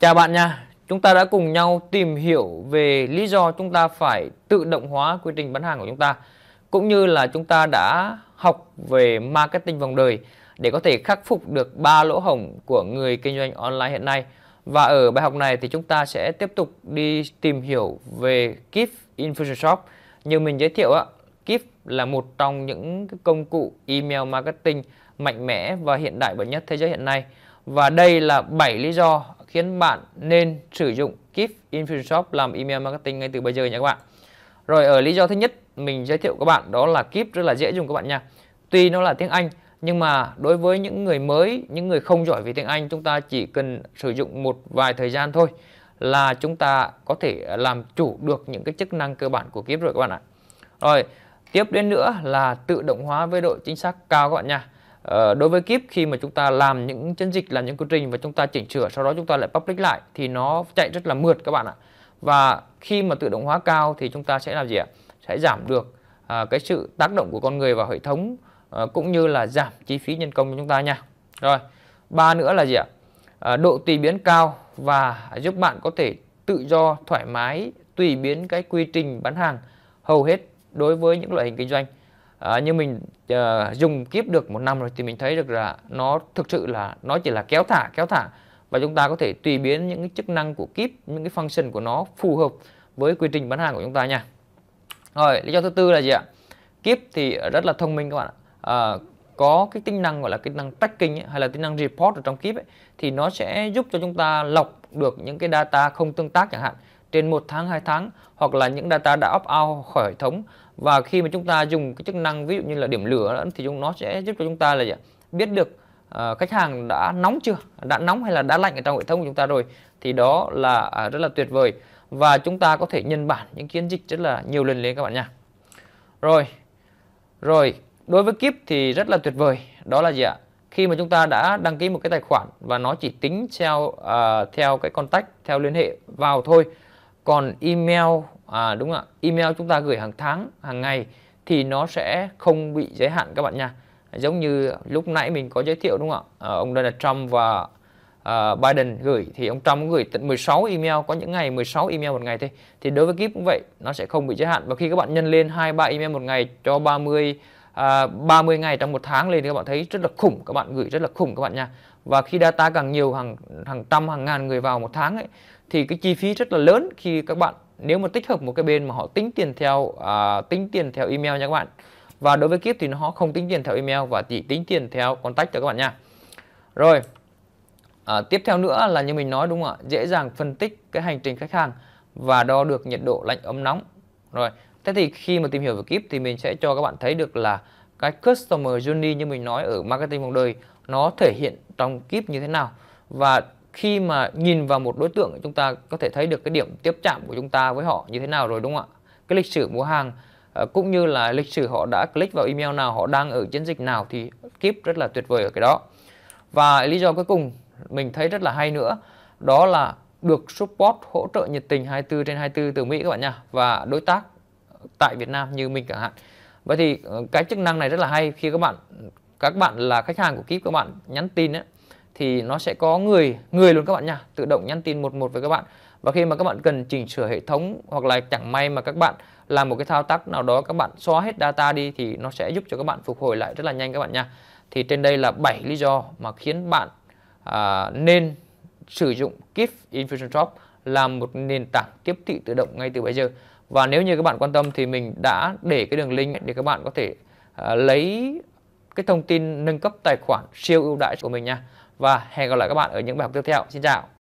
Chào bạn nha, chúng ta đã cùng nhau tìm hiểu về lý do chúng ta phải tự động hóa quy trình bán hàng của chúng ta cũng như là chúng ta đã học về marketing vòng đời để có thể khắc phục được ba lỗ hổng của người kinh doanh online hiện nay. Và ở bài học này thì chúng ta sẽ tiếp tục đi tìm hiểu về Keep Infusionshop. Như mình giới thiệu á, Keep là một trong những công cụ email marketing mạnh mẽ và hiện đại bậc nhất thế giới hiện nay. Và đây là 7 lý do khiến bạn nên sử dụng Keep in làm email marketing ngay từ bây giờ nha các bạn. Rồi ở ờ, lý do thứ nhất mình giới thiệu các bạn đó là Keep rất là dễ dùng các bạn nha. Tuy nó là tiếng Anh nhưng mà đối với những người mới, những người không giỏi về tiếng Anh chúng ta chỉ cần sử dụng một vài thời gian thôi là chúng ta có thể làm chủ được những cái chức năng cơ bản của Keep rồi các bạn ạ. Rồi, tiếp đến nữa là tự động hóa với độ chính xác cao các bạn nha. Ờ, đối với kíp khi mà chúng ta làm những chiến dịch làm những quy trình và chúng ta chỉnh sửa sau đó chúng ta lại public lại thì nó chạy rất là mượt các bạn ạ và khi mà tự động hóa cao thì chúng ta sẽ làm gì ạ sẽ giảm được à, cái sự tác động của con người vào hệ thống à, cũng như là giảm chi phí nhân công cho chúng ta nha rồi ba nữa là gì ạ à, độ tùy biến cao và giúp bạn có thể tự do thoải mái tùy biến cái quy trình bán hàng hầu hết đối với những loại hình kinh doanh à, ờ, nhưng mình à, dùng kiếp được một năm rồi thì mình thấy được là nó thực sự là nó chỉ là kéo thả kéo thả và chúng ta có thể tùy biến những cái chức năng của kiếp những cái function của nó phù hợp với quy trình bán hàng của chúng ta nha rồi lý do thứ tư là gì ạ kiếp thì rất là thông minh các bạn ạ à, có cái tính năng gọi là cái năng tracking ấy, hay là tính năng report ở trong kiếp thì nó sẽ giúp cho chúng ta lọc được những cái data không tương tác chẳng hạn trên một tháng, 2 tháng hoặc là những data đã opt out khỏi hệ thống và khi mà chúng ta dùng cái chức năng ví dụ như là điểm lửa thì chúng nó sẽ giúp cho chúng ta là gì? biết được uh, khách hàng đã nóng chưa, đã nóng hay là đã lạnh ở trong hệ thống của chúng ta rồi thì đó là uh, rất là tuyệt vời và chúng ta có thể nhân bản những chiến dịch rất là nhiều lần lên các bạn nha. Rồi. Rồi, đối với Keep thì rất là tuyệt vời, đó là gì ạ? Khi mà chúng ta đã đăng ký một cái tài khoản và nó chỉ tính theo uh, theo cái contact, theo liên hệ vào thôi còn email à đúng ạ email chúng ta gửi hàng tháng hàng ngày thì nó sẽ không bị giới hạn các bạn nha giống như lúc nãy mình có giới thiệu đúng không ạ à, ông Donald Trump và uh, Biden gửi thì ông Trump gửi tận 16 email có những ngày 16 email một ngày thôi thì đối với kip cũng vậy nó sẽ không bị giới hạn và khi các bạn nhân lên 2 3 email một ngày cho 30 30 à, ngày trong một tháng lên thì các bạn thấy rất là khủng các bạn gửi rất là khủng các bạn nha và khi data càng nhiều hàng hàng trăm hàng ngàn người vào một tháng ấy thì cái chi phí rất là lớn khi các bạn nếu mà tích hợp một cái bên mà họ tính tiền theo à, tính tiền theo email nha các bạn và đối với kiếp thì nó không tính tiền theo email và chỉ tính tiền theo contact cho các bạn nha rồi à, tiếp theo nữa là như mình nói đúng không ạ dễ dàng phân tích cái hành trình khách hàng và đo được nhiệt độ lạnh ấm nóng rồi Thế thì khi mà tìm hiểu về kíp thì mình sẽ cho các bạn thấy được là cái customer journey như mình nói ở marketing vòng đời nó thể hiện trong kíp như thế nào và khi mà nhìn vào một đối tượng chúng ta có thể thấy được cái điểm tiếp chạm của chúng ta với họ như thế nào rồi đúng không ạ? Cái lịch sử mua hàng ờ, cũng như là lịch sử họ đã click vào email nào, họ đang ở chiến dịch nào thì kíp rất là tuyệt vời ở cái đó. Và lý do cuối cùng mình thấy rất là hay nữa đó là được support hỗ trợ nhiệt tình 24 trên 24 từ Mỹ các bạn nha và đối tác tại Việt Nam như mình chẳng hạn vậy thì ờ, cái chức năng này rất là hay khi các bạn các bạn là khách hàng của Kip các bạn nhắn tin ấy, thì nó sẽ có người người luôn các bạn nha tự động nhắn tin một một với các bạn và khi mà các bạn cần chỉnh sửa hệ thống hoặc là chẳng may mà các bạn làm một cái thao tác nào đó các bạn xóa hết data đi thì nó sẽ giúp cho các bạn phục hồi lại rất là nhanh các bạn nha thì trên đây là 7 lý do mà khiến bạn à, nên sử dụng Kip Infusionsoft làm một nền tảng tiếp thị tự động ngay từ bây giờ và nếu như các bạn quan tâm thì mình đã để cái đường link để các bạn có thể uh, lấy cái thông tin nâng cấp tài khoản siêu ưu đãi của mình nha và hẹn gặp lại các bạn ở những bài học tiếp theo xin chào